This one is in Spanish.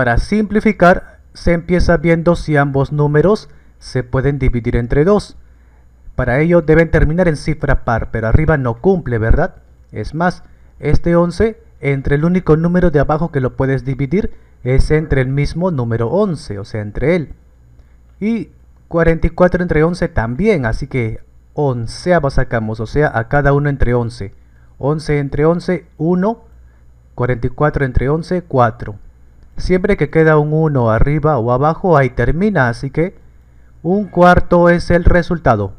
Para simplificar, se empieza viendo si ambos números se pueden dividir entre 2. Para ello deben terminar en cifra par, pero arriba no cumple, ¿verdad? Es más, este 11, entre el único número de abajo que lo puedes dividir, es entre el mismo número 11, o sea, entre él. Y 44 entre 11 también, así que onceaba sacamos, o sea, a cada uno entre 11. 11 entre 11, 1. 44 entre 11, 4 siempre que queda un 1 arriba o abajo, ahí termina, así que un cuarto es el resultado.